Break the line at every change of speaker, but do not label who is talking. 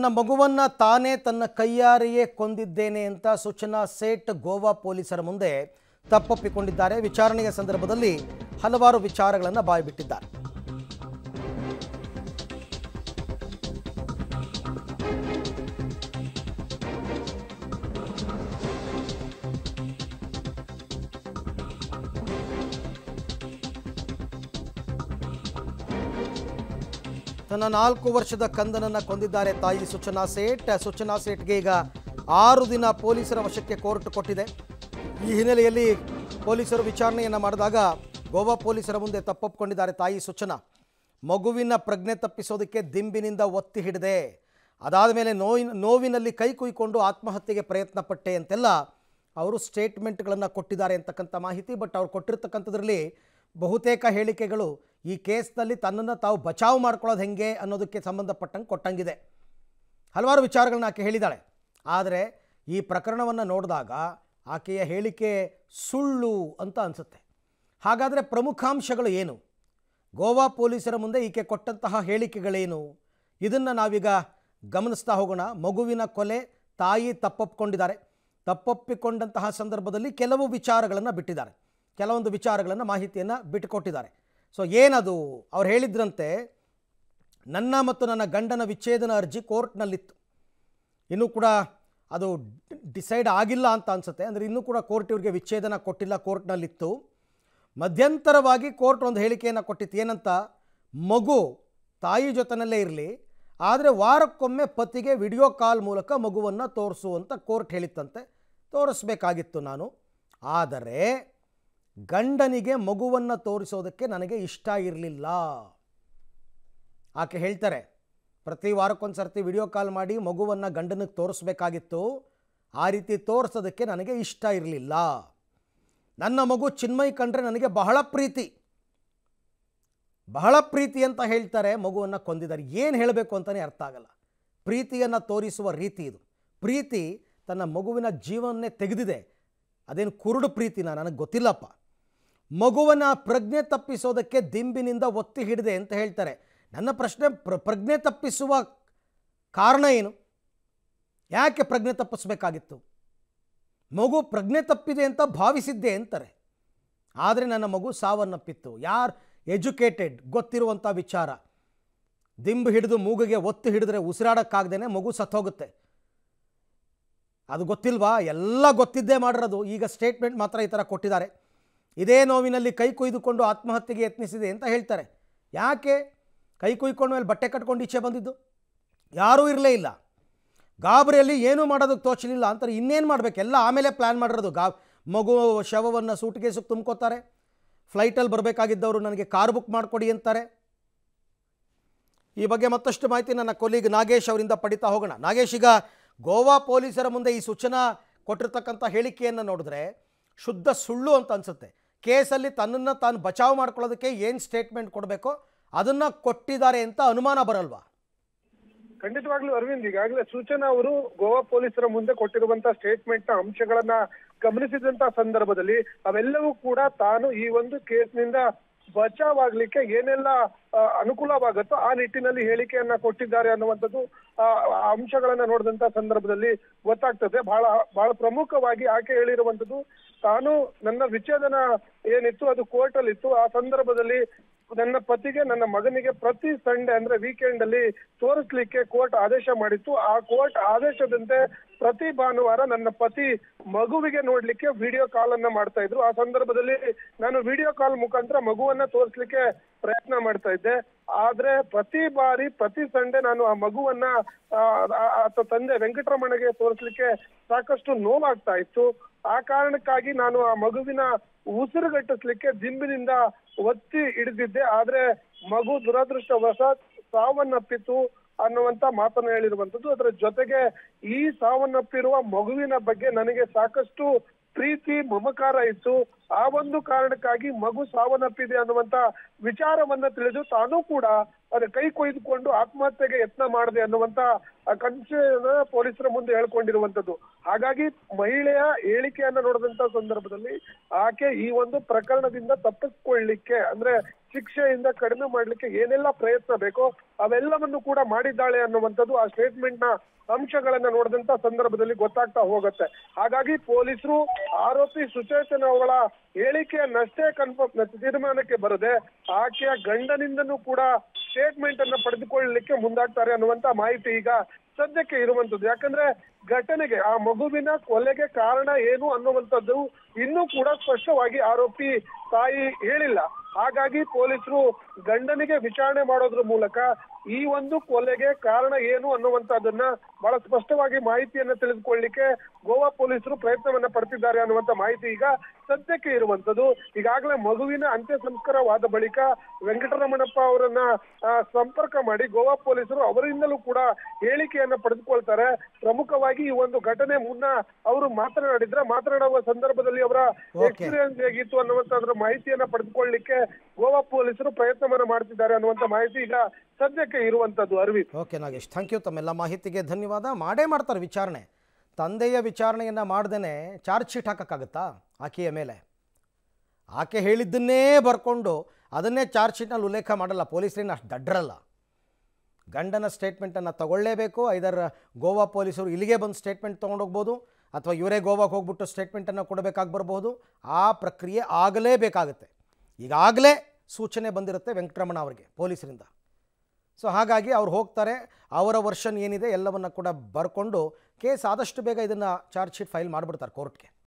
ತನ್ನ ಮಗುವನ್ನು ತಾನೇ ತನ್ನ ಕೈಯಾರೆಯೇ ಕೊಂದಿದ್ದೇನೆ ಅಂತ ಸೂಚನಾ ಸೇಟ್ ಗೋವಾ ಪೊಲೀಸರ ಮುಂದೆ ತಪ್ಪೊಪ್ಪಿಕೊಂಡಿದ್ದಾರೆ ವಿಚಾರಣೆಯ ಸಂದರ್ಭದಲ್ಲಿ ಹಲವಾರು ವಿಚಾರಗಳನ್ನು ಬಾಯಿಬಿಟ್ಟಿದ್ದಾರೆ ತನ್ನ ನಾಲ್ಕು ವರ್ಷದ ಕಂದನನ್ನು ಕೊಂದಿದ್ದಾರೆ ತಾಯಿ ಸುಚನಾ ಸೇಠ್ ಸುಚನಾ ಸೇಠ್ಗೆ ಈಗ ಆರು ದಿನ ಪೊಲೀಸರ ವಶಕ್ಕೆ ಕೋರ್ಟ್ ಕೊಟ್ಟಿದೆ ಈ ಹಿನ್ನೆಲೆಯಲ್ಲಿ ಪೊಲೀಸರು ವಿಚಾರಣೆಯನ್ನು ಮಾಡಿದಾಗ ಗೋವಾ ಪೊಲೀಸರ ಮುಂದೆ ತಪ್ಪೊಪ್ಪಿಕೊಂಡಿದ್ದಾರೆ ತಾಯಿ ಸುಚನಾ ಮಗುವಿನ ಪ್ರಜ್ಞೆ ತಪ್ಪಿಸೋದಕ್ಕೆ ದಿಂಬಿನಿಂದ ಒತ್ತಿ ಹಿಡಿದೆ ಅದಾದ ಮೇಲೆ ನೋವಿನ ನೋವಿನಲ್ಲಿ ಕೈ ಕುಯ್ಕೊಂಡು ಆತ್ಮಹತ್ಯೆಗೆ ಪ್ರಯತ್ನ ಪಟ್ಟೆ ಅಂತೆಲ್ಲ ಅವರು ಸ್ಟೇಟ್ಮೆಂಟ್ಗಳನ್ನು ಕೊಟ್ಟಿದ್ದಾರೆ ಅಂತಕ್ಕಂಥ ಮಾಹಿತಿ ಬಟ್ ಅವ್ರು ಕೊಟ್ಟಿರ್ತಕ್ಕಂಥದ್ರಲ್ಲಿ ಬಹುತೇಕ ಹೇಳಿಕೆಗಳು ಈ ಕೇಸ್ನಲ್ಲಿ ತನ್ನನ್ನು ತಾವು ಬಚಾವ್ ಮಾಡ್ಕೊಳ್ಳೋದು ಹೆಂಗೆ ಅನ್ನೋದಕ್ಕೆ ಸಂಬಂಧಪಟ್ಟಂಗೆ ಕೊಟ್ಟಂಗಿದೆ ಹಲವಾರು ವಿಚಾರಗಳನ್ನ ಆಕೆ ಹೇಳಿದ್ದಾಳೆ ಆದರೆ ಈ ಪ್ರಕರಣವನ್ನು ನೋಡಿದಾಗ ಆಕೆಯ ಹೇಳಿಕೆ ಸುಳ್ಳು ಅಂತ ಅನಿಸುತ್ತೆ ಹಾಗಾದರೆ ಪ್ರಮುಖಾಂಶಗಳು ಏನು ಗೋವಾ ಪೊಲೀಸರ ಮುಂದೆ ಈಕೆ ಕೊಟ್ಟಂತಹ ಹೇಳಿಕೆಗಳೇನು ಇದನ್ನು ನಾವೀಗ ಗಮನಿಸ್ತಾ ಹೋಗೋಣ ಮಗುವಿನ ಕೊಲೆ ತಾಯಿ ತಪ್ಪೊಪ್ಪಿಕೊಂಡಿದ್ದಾರೆ ತಪ್ಪೊಪ್ಪಿಕೊಂಡಂತಹ ಸಂದರ್ಭದಲ್ಲಿ ಕೆಲವು ವಿಚಾರಗಳನ್ನು ಬಿಟ್ಟಿದ್ದಾರೆ ಕೆಲವೊಂದು ವಿಚಾರಗಳನ್ನು ಮಾಹಿತಿಯನ್ನು ಬಿಟ್ಟುಕೊಟ್ಟಿದ್ದಾರೆ ಸೊ ಏನದು ಅವ್ರು ಹೇಳಿದ್ರಂತೆ ನನ್ನ ಮತ್ತು ನನ್ನ ಗಂಡನ ವಿಚ್ಛೇದನ ಅರ್ಜಿ ಕೋರ್ಟ್ನಲ್ಲಿತ್ತು ಇನ್ನೂ ಕೂಡ ಅದು ಡಿಸೈಡ್ ಆಗಿಲ್ಲ ಅಂತ ಅನಿಸುತ್ತೆ ಅಂದರೆ ಇನ್ನೂ ಕೂಡ ಕೋರ್ಟ್ ಇವ್ರಿಗೆ ವಿಚ್ಛೇದನ ಕೊಟ್ಟಿಲ್ಲ ಕೋರ್ಟ್ನಲ್ಲಿತ್ತು ಮಧ್ಯಂತರವಾಗಿ ಕೋರ್ಟ್ ಒಂದು ಹೇಳಿಕೆಯನ್ನು ಕೊಟ್ಟಿತ್ತು ಏನಂತ ಮಗು ತಾಯಿ ಜೊತೆನಲ್ಲೇ ಇರಲಿ ಆದರೆ ವಾರಕ್ಕೊಮ್ಮೆ ಪತಿಗೆ ವಿಡಿಯೋ ಕಾಲ್ ಮೂಲಕ ಮಗುವನ್ನು ತೋರಿಸು ಅಂತ ಕೋರ್ಟ್ ಹೇಳಿತ್ತಂತೆ ತೋರಿಸ್ಬೇಕಾಗಿತ್ತು ನಾನು ಆದರೆ ಗಂಡನಿಗೆ ಮಗುವನ್ನು ತೋರಿಸೋದಕ್ಕೆ ನನಗೆ ಇಷ್ಟ ಇರಲಿಲ್ಲ ಆಕೆ ಹೇಳ್ತಾರೆ ಪ್ರತಿ ವಾರಕ್ಕೊಂದು ಸರ್ತಿ ವಿಡಿಯೋ ಕಾಲ್ ಮಾಡಿ ಮಗುವನ್ನು ಗಂಡನಿಗೆ ತೋರಿಸ್ಬೇಕಾಗಿತ್ತು ಆ ರೀತಿ ತೋರಿಸೋದಕ್ಕೆ ನನಗೆ ಇಷ್ಟ ಇರಲಿಲ್ಲ ನನ್ನ ಮಗು ಚಿನ್ಮಯ್ ಕಂಡ್ರೆ ನನಗೆ ಬಹಳ ಪ್ರೀತಿ ಬಹಳ ಪ್ರೀತಿ ಅಂತ ಹೇಳ್ತಾರೆ ಮಗುವನ್ನು ಕೊಂದಿದ್ದಾರೆ ಏನು ಹೇಳಬೇಕು ಅಂತಲೇ ಅರ್ಥ ಆಗಲ್ಲ ಪ್ರೀತಿಯನ್ನು ತೋರಿಸುವ ರೀತಿ ಇದು ಪ್ರೀತಿ ತನ್ನ ಮಗುವಿನ ಜೀವನನ್ನೇ ತೆಗೆದಿದೆ ಅದೇನು ಕುರುಡು ಪ್ರೀತಿನ ನನಗೆ ಗೊತ್ತಿಲ್ಲಪ್ಪ ಮಗುವನ್ನ ಪ್ರಜ್ಞೆ ತಪ್ಪಿಸೋದಕ್ಕೆ ದಿಂಬಿನಿಂದ ಒತ್ತಿ ಹಿಡಿದೆ ಅಂತ ಹೇಳ್ತಾರೆ ನನ್ನ ಪ್ರಶ್ನೆ ಪ್ರ ಪ್ರಜ್ಞೆ ತಪ್ಪಿಸುವ ಕಾರಣ ಏನು ಯಾಕೆ ಪ್ರಜ್ಞೆ ತಪ್ಪಿಸಬೇಕಾಗಿತ್ತು ಮಗು ಪ್ರಜ್ಞೆ ತಪ್ಪಿದೆ ಅಂತ ಭಾವಿಸಿದ್ದೆ ಅಂತಾರೆ ಆದರೆ ನನ್ನ ಮಗು ಸಾವನ್ನಪ್ಪಿತ್ತು ಯಾರು ಎಜುಕೇಟೆಡ್ ಗೊತ್ತಿರುವಂಥ ವಿಚಾರ ದಿಂಬು ಹಿಡಿದು ಮೂಗಿಗೆ ಒತ್ತು ಹಿಡಿದ್ರೆ ಉಸಿರಾಡೋಕ್ಕಾಗ್ದೇ ಮಗು ಸತ್ತೋಗುತ್ತೆ ಅದು ಗೊತ್ತಿಲ್ವಾ ಎಲ್ಲ ಗೊತ್ತಿದ್ದೇ ಮಾಡಿರೋದು ಈಗ ಸ್ಟೇಟ್ಮೆಂಟ್ ಮಾತ್ರ ಈ ಥರ ಕೊಟ್ಟಿದ್ದಾರೆ ಇದೇ ನೋವಿನಲ್ಲಿ ಕೈ ಕೊಯ್ದುಕೊಂಡು ಆತ್ಮಹತ್ಯೆಗೆ ಯತ್ನಿಸಿದೆ ಅಂತ ಹೇಳ್ತಾರೆ ಯಾಕೆ ಕೈ ಕುಯ್ಕೊಂಡ ಮೇಲೆ ಬಟ್ಟೆ ಕಟ್ಕೊಂಡು ಈಚೆ ಬಂದಿದ್ದು ಯಾರೂ ಇರಲೇ ಇಲ್ಲ ಗಾಬರಿಯಲ್ಲಿ ಏನೂ ಮಾಡೋದಕ್ಕೆ ತೋಚಲಿಲ್ಲ ಅಂತಾರೆ ಇನ್ನೇನು ಮಾಡಬೇಕು ಎಲ್ಲ ಆಮೇಲೆ ಪ್ಲ್ಯಾನ್ ಮಾಡಿರೋದು ಗಾ ಮಗು ಶವವನ್ನು ಸೂಟ್ಗೇಸಿಗೆ ತುಂಬ್ಕೋತಾರೆ ಫ್ಲೈಟಲ್ಲಿ ಬರಬೇಕಾಗಿದ್ದವರು ನನಗೆ ಕಾರ್ ಬುಕ್ ಮಾಡಿಕೊಡಿ ಅಂತಾರೆ ಈ ಬಗ್ಗೆ ಮತ್ತಷ್ಟು ಮಾಹಿತಿ ನನ್ನ ಕೊಲೀಗ್ ನಾಗೇಶ್ ಅವರಿಂದ ಪಡಿತಾ ಹೋಗೋಣ ನಾಗೇಶ್ ಈಗ ಗೋವಾ ಪೊಲೀಸರ ಮುಂದೆ ಈ ಸೂಚನಾ ಕೊಟ್ಟಿರ್ತಕ್ಕಂಥ ಹೇಳಿಕೆಯನ್ನು ನೋಡಿದ್ರೆ ಶುದ್ಧ ಸುಳ್ಳು ಅಂತ ಅನಿಸುತ್ತೆ ಕೇಸಲ್ಲಿ ತನ್ನನ್ನು ತಾನು ಬಚಾವ್ ಮಾಡ್ಕೊಳ್ಳೋದಕ್ಕೆ ಏನು ಸ್ಟೇಟ್ಮೆಂಟ್ ಕೊಡಬೇಕು ಅದನ್ನು ಕೊಟ್ಟಿದ್ದಾರೆ ಅಂತ ಅನುಮಾನ ಬರಲ್ವಾ
ಖಂಡಿತವಾಗ್ಲೂ ಅರವಿಂದ್ ಈಗಾಗಲೇ ಸೂಚನಾ ಅವರು ಗೋವಾ ಪೊಲೀಸರ ಮುಂದೆ ಕೊಟ್ಟಿರುವಂತಹ ಸ್ಟೇಟ್ಮೆಂಟ್ ನ ಅಂಶಗಳನ್ನ ಗಮನಿಸಿದಂತ ಸಂದರ್ಭದಲ್ಲಿ ಅವೆಲ್ಲವೂ ಕೂಡ ತಾನು ಈ ಒಂದು ಕೇಸ್ನಿಂದ ಬಚಾವ್ ಆಗ್ಲಿಕ್ಕೆ ಏನೆಲ್ಲ ಅನುಕೂಲವಾಗುತ್ತೋ ಆ ನಿಟ್ಟಿನಲ್ಲಿ ಹೇಳಿಕೆಯನ್ನ ಕೊಟ್ಟಿದ್ದಾರೆ ಅನ್ನುವಂಥದ್ದು ಆ ಅಂಶಗಳನ್ನ ನೋಡಿದಂತ ಸಂದರ್ಭದಲ್ಲಿ ಗೊತ್ತಾಗ್ತದೆ ಬಹಳ ಬಹಳ ಪ್ರಮುಖವಾಗಿ ಆಕೆ ಹೇಳಿರುವಂತದ್ದು ತಾನು ನನ್ನ ವಿಚ್ಛೇದನ ಏನಿತ್ತು ಅದು ಕೋರ್ಟ್ ಅಲ್ಲಿ ಇತ್ತು ಆ ಸಂದರ್ಭದಲ್ಲಿ ನನ್ನ ಪತಿಗೆ ನನ್ನ ಮಗನಿಗೆ ಪ್ರತಿ ಸಂಡೆ ಅಂದ್ರೆ ವೀಕೆಂಡ್ ಅಲ್ಲಿ ತೋರಿಸ್ಲಿಕ್ಕೆ ಕೋರ್ಟ್ ಆದೇಶ ಮಾಡಿತ್ತು ಆ ಕೋರ್ಟ್ ಆದೇಶದಂತೆ ಪ್ರತಿ ಭಾನುವಾರ ನನ್ನ ಪತಿ ಮಗುವಿಗೆ ನೋಡ್ಲಿಕ್ಕೆ ವಿಡಿಯೋ ಕಾಲ್ ಅನ್ನ ಮಾಡ್ತಾ ಇದ್ರು ಆ ಸಂದರ್ಭದಲ್ಲಿ ನಾನು ವಿಡಿಯೋ ಕಾಲ್ ಮುಖಾಂತರ ಮಗುವನ್ನ ತೋರಿಸ್ಲಿಕ್ಕೆ ಪ್ರಯತ್ನ ಮಾಡ್ತಾ ಇದ್ದೆ ಆದ್ರೆ ಪ್ರತಿ ಬಾರಿ ಪ್ರತಿ ಸಂಡೆ ನಾನು ಆ ಮಗುವನ್ನ ಅಥವಾ ತಂದೆ ವೆಂಕಟರಮಣಗೆ ತೋರಿಸ್ಲಿಕ್ಕೆ ಸಾಕಷ್ಟು ನೋವಾಗ್ತಾ ಇತ್ತು ಆ ಕಾರಣಕ್ಕಾಗಿ ನಾನು ಆ ಮಗುವಿನ ಉಸಿರುಗಟ್ಟಿಸ್ಲಿಕ್ಕೆ ದಿಂಬಿನಿಂದ ಒತ್ತಿ ಹಿಡಿದಿದ್ದೆ ಆದ್ರೆ ಮಗು ದುರದೃಷ್ಟ ಹೊಸ ಸಾವನ್ನಪ್ಪಿತು ಅನ್ನುವಂತ ಮಾತನ್ನ ಹೇಳಿರುವಂತದ್ದು ಅದರ ಜೊತೆಗೆ ಈ ಸಾವನ್ನಪ್ಪಿರುವ ಮಗುವಿನ ಬಗ್ಗೆ ನನಗೆ ಸಾಕಷ್ಟು ಪ್ರೀತಿ ಮಮಕಾರ ಇತ್ತು ಆ ಒಂದು ಕಾರಣಕ್ಕಾಗಿ ಮಗು ಸಾವನ್ನಪ್ಪಿದೆ ಅನ್ನುವಂತ ವಿಚಾರವನ್ನ ತಿಳಿದು ತಾನು ಕೂಡ ಅದ ಕೈ ಕೊಯ್ದುಕೊಂಡು ಆತ್ಮಹತ್ಯೆಗೆ ಯತ್ನ ಮಾಡಿದೆ ಅನ್ನುವಂತ ಕನ್ಫ್ಯೂಷನ್ ಪೊಲೀಸರ ಮುಂದೆ ಹೇಳ್ಕೊಂಡಿರುವಂತದ್ದು ಹಾಗಾಗಿ ಮಹಿಳೆಯ ಹೇಳಿಕೆಯನ್ನ ನೋಡಿದಂತ ಸಂದರ್ಭದಲ್ಲಿ ಆಕೆ ಈ ಒಂದು ಪ್ರಕರಣದಿಂದ ತಪ್ಪಿಸ್ಕೊಳ್ಳಿಕ್ಕೆ ಅಂದ್ರೆ ಶಿಕ್ಷೆಯಿಂದ ಕಡಿಮೆ ಮಾಡ್ಲಿಕ್ಕೆ ಏನೆಲ್ಲ ಪ್ರಯತ್ನ ಬೇಕೋ ಅವೆಲ್ಲವನ್ನು ಕೂಡ ಮಾಡಿದ್ದಾಳೆ ಅನ್ನುವಂಥದ್ದು ಆ ಸ್ಟೇಟ್ಮೆಂಟ್ ನ ಅಂಶಗಳನ್ನ ನೋಡಿದಂತ ಸಂದರ್ಭದಲ್ಲಿ ಗೊತ್ತಾಗ್ತಾ ಹೋಗುತ್ತೆ ಹಾಗಾಗಿ ಪೊಲೀಸರು ಆರೋಪಿ ಸುಚೇತನ ಅವಳ ಹೇಳಿಕೆಯನ್ನಷ್ಟೇ ಕನ್ಫರ್ಮ್ ತೀರ್ಮಾನಕ್ಕೆ ಬರದೆ ಆಕೆಯ ಗಂಡನಿಂದನೂ ಕೂಡ ಸ್ಟೇಟ್ಮೆಂಟ್ ಅನ್ನ ಪಡೆದುಕೊಳ್ಳಲಿಕ್ಕೆ ಮುಂದಾಗ್ತಾರೆ ಅನ್ನುವಂತ ಮಾಹಿತಿ ಈಗ ಸದ್ಯಕ್ಕೆ ಇರುವಂತದ್ದು ಯಾಕಂದ್ರೆ ಘಟನೆಗೆ ಆ ಮಗುವಿನ ಕೊಲೆಗೆ ಕಾರಣ ಏನು ಅನ್ನುವಂಥದ್ದು ಇನ್ನೂ ಕೂಡ ಸ್ಪಷ್ಟವಾಗಿ ಆರೋಪಿ ತಾಯಿ ಹೇಳಿಲ್ಲ ಹಾಗಾಗಿ ಪೊಲೀಸರು ಗಂಡನಿಗೆ ವಿಚಾರಣೆ ಮಾಡೋದ್ರ ಮೂಲಕ ಈ ಒಂದು ಕೊಲೆಗೆ ಕಾರಣ ಏನು ಅನ್ನುವಂಥದ್ದನ್ನ ಬಹಳ ಸ್ಪಷ್ಟವಾಗಿ ಮಾಹಿತಿಯನ್ನ ತಿಳಿದುಕೊಳ್ಳಿಕ್ಕೆ ಗೋವಾ ಪೊಲೀಸರು ಪ್ರಯತ್ನವನ್ನ ಪಡ್ತಿದ್ದಾರೆ ಅನ್ನುವಂತ ಮಾಹಿತಿ ಈಗ ಸದ್ಯಕ್ಕೆ ಇರುವಂತದ್ದು ಈಗಾಗಲೇ ಮಗುವಿನ ಅಂತ್ಯ ಸಂಸ್ಕಾರವಾದ ಬಳಿಕ ವೆಂಕಟರಮಣಪ್ಪ ಅವರನ್ನ ಸಂಪರ್ಕ ಮಾಡಿ ಗೋವಾ ಪೊಲೀಸರು ಅವರಿಂದಲೂ ಕೂಡ ಹೇಳಿಕೆಯನ್ನ ಪಡೆದುಕೊಳ್ತಾರೆ ಪ್ರಮುಖವಾಗಿ ಈ ಒಂದು ಘಟನೆ ಮುನ್ನ ಅವರು ಮಾತನಾಡಿದ್ರೆ ಮಾತನಾಡುವ ಸಂದರ್ಭದಲ್ಲಿ ಅವರ ಎಕ್ಸ್ಪೀರಿಯನ್ಸ್ ಹೇಗಿತ್ತು ಅನ್ನುವಂತ ಮಾಹಿತಿಯನ್ನ ಪಡೆದುಕೊಳ್ಳಲಿಕ್ಕೆ ಗೋವಾ ಪೊಲೀಸರು ಪ್ರಯತ್ನವನ್ನ ಮಾಡ್ತಿದ್ದಾರೆ ಅನ್ನುವಂತ ಮಾಹಿತಿ ಈಗ ಸದ್ಯಕ್ಕೆ ಇರುವಂತದ್ದು
Arvind okay Nagesh thank you ತಮ್ಮೆಲ್ಲ ಮಾಹಿತಿಗೆ ಧನ್ಯವಾದ ಮಾಡೇ ಮಾಡ್ತಾರೆ ವಿಚಾರಣೆ ತಂದೆಯ ವಿಚಾರಣೆಯನ್ನು ಮಾಡ್ದೇ ಚಾರ್ಜ್ ಶೀಟ್ ಹಾಕೋಕ್ಕಾಗತ್ತಾ ಆಕೆಯ ಮೇಲೆ ಆಕೆ ಹೇಳಿದ್ದನ್ನೇ ಬರ್ಕೊಂಡು ಅದನ್ನೇ ಚಾರ್ಜ್ ಶೀಟ್ನಲ್ಲಿ ಉಲ್ಲೇಖ ಮಾಡಲ್ಲ ಪೊಲೀಸರಿಂದ ಅಷ್ಟು ದಡ್ರಲ್ಲ ಗಂಡನ ಸ್ಟೇಟ್ಮೆಂಟನ್ನು ತಗೊಳ್ಳೇಬೇಕು ಐದರ ಗೋವಾ ಪೊಲೀಸರು ಇಲ್ಲಿಗೆ ಬಂದು ಸ್ಟೇಟ್ಮೆಂಟ್ ತೊಗೊಂಡೋಗ್ಬೋದು ಅಥವಾ ಇವರೇ ಗೋವಾಗೆ ಹೋಗ್ಬಿಟ್ಟು ಸ್ಟೇಟ್ಮೆಂಟನ್ನು ಕೊಡಬೇಕಾಗಿ ಬರಬಹುದು ಆ ಪ್ರಕ್ರಿಯೆ ಆಗಲೇಬೇಕಾಗುತ್ತೆ ಈಗಾಗಲೇ ಸೂಚನೆ ಬಂದಿರುತ್ತೆ ವೆಂಕಟರಮಣ ಅವರಿಗೆ ಪೊಲೀಸರಿಂದ ಸೊ ಹಾಗಾಗಿ ಅವ್ರು ಹೋಗ್ತಾರೆ ಅವರ ವರ್ಷನ್ ಏನಿದೆ ಎಲ್ಲವನ್ನು ಕೂಡ ಬರ್ಕೊಂಡು ಕೇಸ್ ಆದಷ್ಟು ಬೇಗ ಇದನ್ನು ಚಾರ್ಜ್ ಶೀಟ್ ಫೈಲ್ ಮಾಡಿಬಿಡ್ತಾರೆ ಕೋರ್ಟ್ಗೆ